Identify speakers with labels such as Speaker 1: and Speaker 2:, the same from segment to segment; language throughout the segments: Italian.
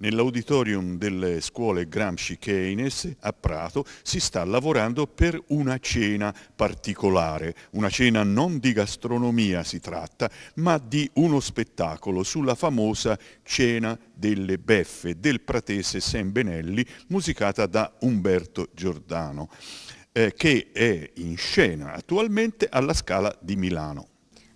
Speaker 1: Nell'auditorium delle scuole Gramsci Keynes a Prato si sta lavorando per una cena particolare, una cena non di gastronomia si tratta, ma di uno spettacolo sulla famosa Cena delle Beffe del pratese Sembenelli, musicata da Umberto Giordano, eh, che è in scena attualmente alla Scala di Milano.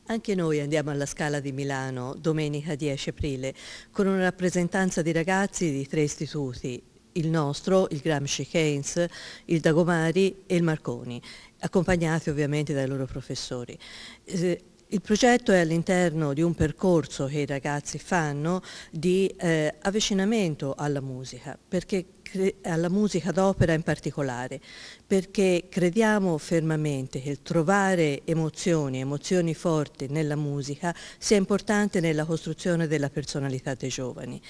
Speaker 2: Anche noi andiamo alla Scala di Milano domenica 10 aprile con una rappresentanza di ragazzi di tre istituti, il nostro, il Gramsci Keynes, il Dagomari e il Marconi, accompagnati ovviamente dai loro professori. Eh, il progetto è all'interno di un percorso che i ragazzi fanno di eh, avvicinamento alla musica, perché alla musica d'opera in particolare, perché crediamo fermamente che trovare emozioni, emozioni forti nella musica sia importante nella costruzione della personalità dei giovani.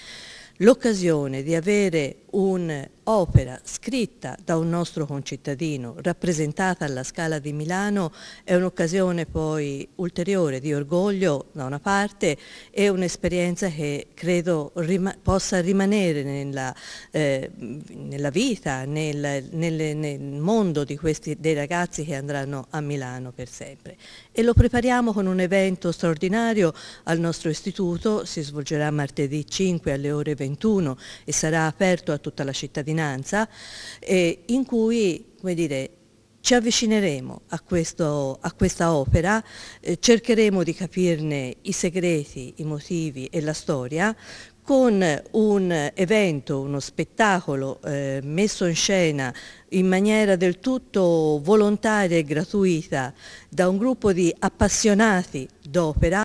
Speaker 2: L'occasione di avere un'opera scritta da un nostro concittadino, rappresentata alla Scala di Milano, è un'occasione poi ulteriore di orgoglio da una parte e un'esperienza che credo rima possa rimanere nella, eh, nella vita, nel, nel, nel mondo questi, dei ragazzi che andranno a Milano per sempre. E lo prepariamo con un evento straordinario al nostro istituto, si svolgerà martedì 5 alle ore 21 e sarà aperto a tutta la cittadinanza, eh, in cui dire, ci avvicineremo a, questo, a questa opera, eh, cercheremo di capirne i segreti, i motivi e la storia, con un evento, uno spettacolo eh, messo in scena in maniera del tutto volontaria e gratuita da un gruppo di appassionati d'opera